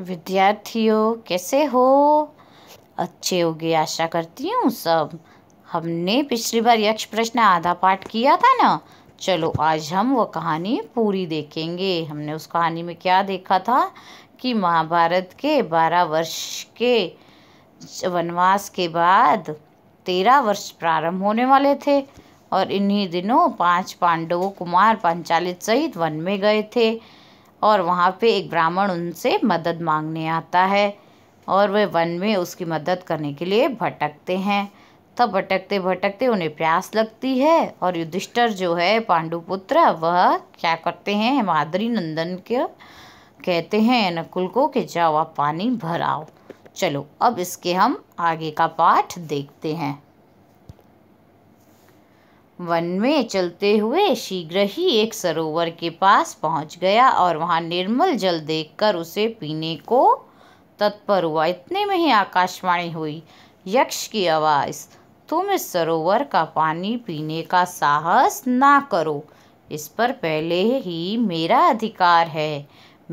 विद्यार्थियों कैसे हो अच्छे हो गए आशा करती हूँ सब हमने पिछली बार यक्ष प्रश्न आधा पाठ किया था ना चलो आज हम वो कहानी पूरी देखेंगे हमने उस कहानी में क्या देखा था कि महाभारत के बारह वर्ष के वनवास के बाद तेरह वर्ष प्रारंभ होने वाले थे और इन्हीं दिनों पांच पांडवों कुमार पंचालित सहित वन में गए थे और वहाँ पे एक ब्राह्मण उनसे मदद मांगने आता है और वे वन में उसकी मदद करने के लिए भटकते हैं तब भटकते भटकते उन्हें प्यास लगती है और युधिष्ठर जो है पांडुपुत्र वह क्या करते हैं माधुरी नंदन के कहते हैं नकुल को कि जाओ आप पानी भराओ चलो अब इसके हम आगे का पाठ देखते हैं वन में चलते हुए शीघ्र ही एक सरोवर के पास पहुंच गया और वहां निर्मल जल देखकर उसे पीने को तत्पर हुआ इतने में ही आकाशवाणी हुई यक्ष की आवाज़ तुम इस सरोवर का पानी पीने का साहस ना करो इस पर पहले ही मेरा अधिकार है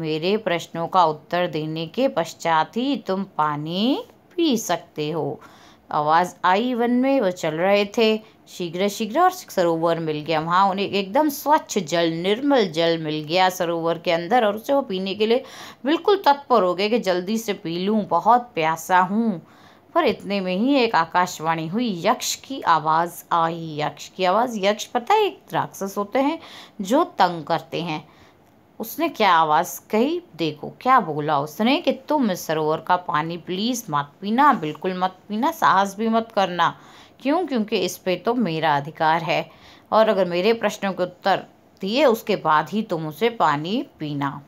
मेरे प्रश्नों का उत्तर देने के पश्चात ही तुम पानी पी सकते हो आवाज़ आई वन में वो चल रहे थे शीघ्र शीघ्र और सरोवर मिल गया वहाँ उन्हें एकदम स्वच्छ जल निर्मल जल मिल गया सरोवर के अंदर और उसे वो पीने के लिए बिल्कुल तत्पर हो गए कि जल्दी से पी लूँ बहुत प्यासा हूँ पर इतने में ही एक आकाशवाणी हुई यक्ष की आवाज़ आई यक्ष की आवाज़ यक्ष पता है एक राक्षस होते हैं जो तंग करते हैं उसने क्या आवाज़ कही देखो क्या बोला उसने कि तुम इस सरोवर का पानी प्लीज़ मत पीना बिल्कुल मत पीना साहस भी मत करना क्यों क्योंकि इस पे तो मेरा अधिकार है और अगर मेरे प्रश्नों के उत्तर दिए उसके बाद ही तुम उसे पानी पीना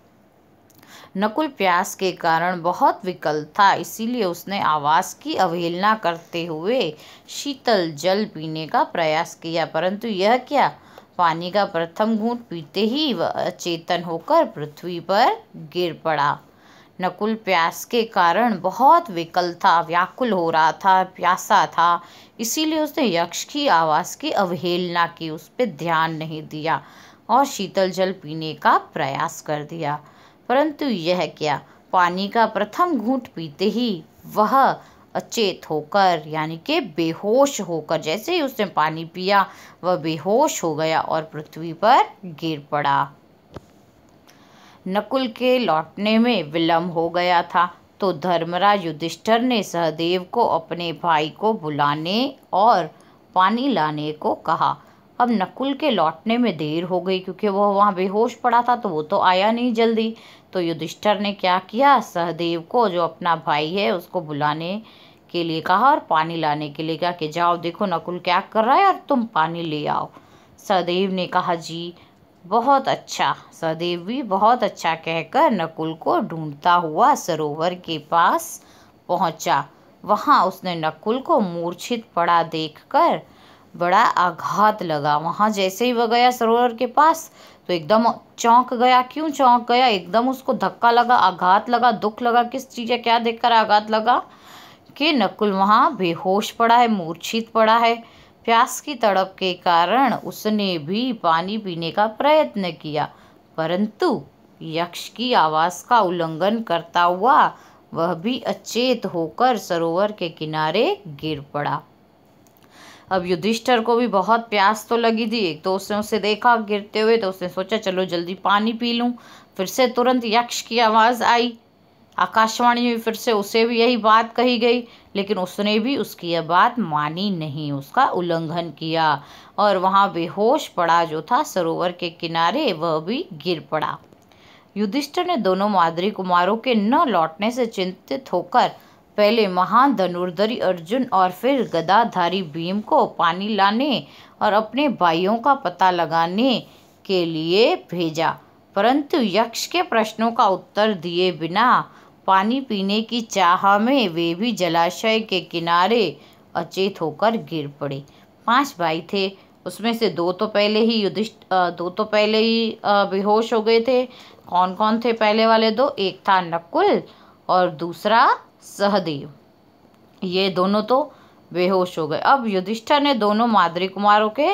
नकुल प्यास के कारण बहुत विकल था इसीलिए उसने आवाज़ की अवहेलना करते हुए शीतल जल पीने का प्रयास किया परंतु यह क्या पानी का प्रथम घूंट पीते ही वह अचेतन होकर पृथ्वी पर गिर पड़ा नकुल प्यास के कारण बहुत विकल था व्याकुल हो रहा था प्यासा था इसीलिए उसने यक्ष की आवाज़ की अवहेलना की उस पर ध्यान नहीं दिया और शीतल जल पीने का प्रयास कर दिया परंतु यह क्या पानी का प्रथम घूंट पीते ही वह अचेत होकर यानी कि बेहोश होकर जैसे ही उसने पानी पिया वह बेहोश हो गया और पृथ्वी पर गिर पड़ा नकुल के लौटने में विलम्ब हो गया था तो धर्मराज युधिष्ठर ने सहदेव को अपने भाई को बुलाने और पानी लाने को कहा अब नकुल के लौटने में देर हो गई क्योंकि वह वहाँ बेहोश पड़ा था तो वो तो आया नहीं जल्दी तो युधिष्ठर ने क्या किया सहदेव को जो अपना भाई है उसको बुलाने के लिए कहा और पानी लाने के लिए कहा कि जाओ देखो नकुल क्या कर रहा है और तुम पानी ले आओ सहदेव ने कहा जी बहुत अच्छा सहदेव भी बहुत अच्छा कहकर नकुल को ढूंढता हुआ सरोवर के पास पहुंचा वहां उसने नकुल को मूर्छित पड़ा देखकर बड़ा आघात लगा वहाँ जैसे ही वह गया सरोवर के पास तो एकदम चौंक गया क्यों चौंक गया एकदम उसको धक्का लगा आघात लगा दुख लगा किस चीज़ या क्या देखकर आघात लगा कि नकुल वहाँ बेहोश पड़ा है मूर्छित पड़ा है प्यास की तड़प के कारण उसने भी पानी पीने का प्रयत्न किया परंतु यक्ष की आवाज़ का उल्लंघन करता हुआ वह भी अचेत होकर सरोवर के किनारे गिर पड़ा अब युधिष्ठर को भी बहुत प्यास तो लगी थी एक तो उसने उसे देखा गिरते हुए तो उसने सोचा चलो जल्दी पानी पी लूँ फिर से तुरंत यक्ष की आवाज़ आई आकाशवाणी में फिर से उसे भी यही बात कही गई लेकिन उसने भी उसकी यह बात मानी नहीं उसका उल्लंघन किया और वहाँ बेहोश पड़ा जो था सरोवर के किनारे वह भी गिर पड़ा युधिष्ठर ने दोनों मादरी कुमारों के न लौटने से चिंतित होकर पहले महान धनुर्धरी अर्जुन और फिर गदाधारी भीम को पानी लाने और अपने भाइयों का पता लगाने के लिए भेजा परंतु यक्ष के प्रश्नों का उत्तर दिए बिना पानी पीने की चाह में वे भी जलाशय के किनारे अचेत होकर गिर पड़े पांच भाई थे उसमें से दो तो पहले ही युधिष्ठ दो तो पहले ही बेहोश हो गए थे कौन कौन थे पहले वाले दो एक था नकुल और दूसरा सहदेव ये दोनों तो बेहोश हो गए अब युधिष्ठा ने दोनों माधुरी कुमारों के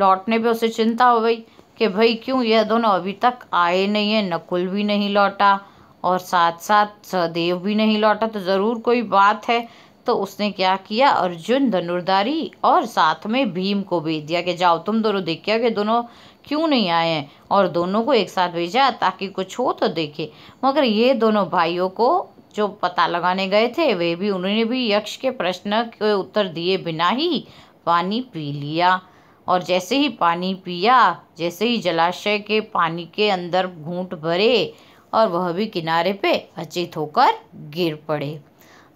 लौटने पे उसे चिंता हो गई कि भाई क्यों यह दोनों अभी तक आए नहीं है नकुल भी नहीं लौटा और साथ साथ सहदेव भी नहीं लौटा तो ज़रूर कोई बात है तो उसने क्या किया अर्जुन धनुर्धारी और साथ में भीम को भेज दिया कि जाओ तुम दोनों देख के कि दोनों क्यों नहीं आए हैं और दोनों को एक साथ भेजा ताकि कुछ हो तो देखे मगर ये दोनों भाइयों को जो पता लगाने गए थे वे भी उन्होंने भी यक्ष के प्रश्न के उत्तर दिए बिना ही पानी पी लिया और जैसे ही पानी पिया जैसे ही जलाशय के पानी के अंदर घूंट भरे और वह भी किनारे पे अचेत होकर गिर पड़े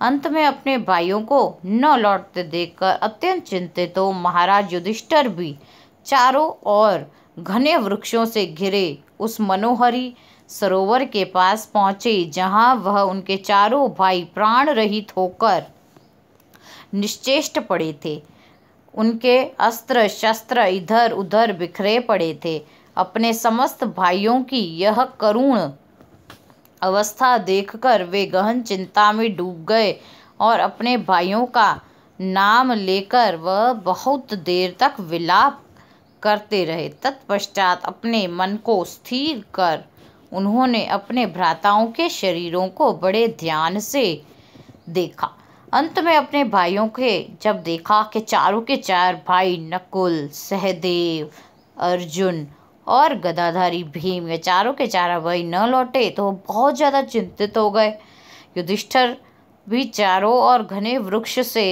अंत में अपने भाइयों को न लौटते देखकर अत्यंत चिंतित हो तो महाराज युधिष्ठर भी चारों ओर घने वृक्षों से घिरे उस मनोहरी सरोवर के पास पहुंचे जहां वह उनके चारों भाई प्राण रहित होकर निश्चेष्ट पड़े थे उनके अस्त्र शस्त्र इधर उधर बिखरे पड़े थे अपने समस्त भाइयों की यह करुण अवस्था देखकर वे गहन चिंता में डूब गए और अपने भाइयों का नाम लेकर वह बहुत देर तक विलाप करते रहे तत्पश्चात अपने मन को स्थिर कर उन्होंने अपने भ्राताओं के शरीरों को बड़े ध्यान से देखा अंत में अपने भाइयों के जब देखा कि चारों के चार भाई नकुल सहदेव अर्जुन और गदाधारी भीम या चारों के चारों भाई न लौटे तो बहुत ज़्यादा चिंतित हो गए युधिष्ठर भी चारों और घने वृक्ष से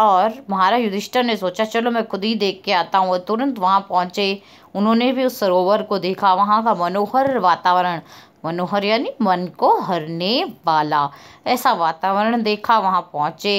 और महाराज युधिष्ठर ने सोचा चलो मैं खुद ही देख के आता हूँ तुरंत वहाँ पहुँचे उन्होंने भी उस सरोवर को देखा वहाँ का मनोहर वातावरण मनोहर यानी मन को हरने वाला ऐसा वातावरण देखा वहाँ पहुँचे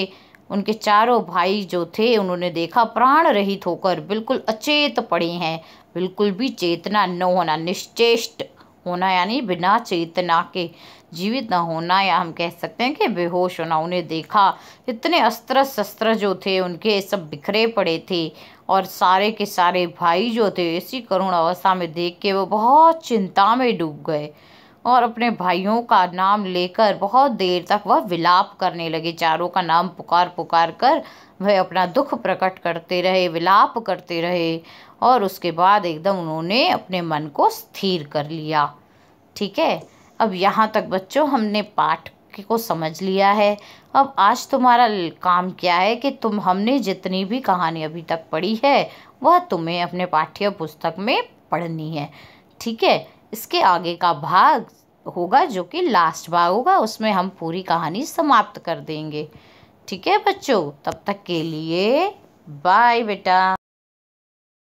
उनके चारों भाई जो थे उन्होंने देखा प्राण रहित होकर बिल्कुल अचेत पड़े हैं बिल्कुल भी चेतना न होना निश्चेष्ट होना यानी बिना चेतना के जीवित न होना या हम कह सकते हैं कि बेहोश होना उन्हें देखा इतने अस्त्र शस्त्र जो थे उनके सब बिखरे पड़े थे और सारे के सारे भाई जो थे इसी करुण अवस्था में देख के वो बहुत चिंता में डूब गए और अपने भाइयों का नाम लेकर बहुत देर तक वह विलाप करने लगे चारों का नाम पुकार पुकार कर वह अपना दुख प्रकट करते रहे विलाप करते रहे और उसके बाद एकदम उन्होंने अपने मन को स्थिर कर लिया ठीक है अब यहाँ तक बच्चों हमने पाठ को समझ लिया है अब आज तुम्हारा काम क्या है कि तुम हमने जितनी भी कहानी अभी तक पढ़ी है वह तुम्हें अपने पाठ्य पुस्तक में पढ़नी है ठीक है इसके आगे का भाग होगा जो कि लास्ट भाग होगा उसमें हम पूरी कहानी समाप्त कर देंगे ठीक है बच्चों तब तक के लिए बाय बेटा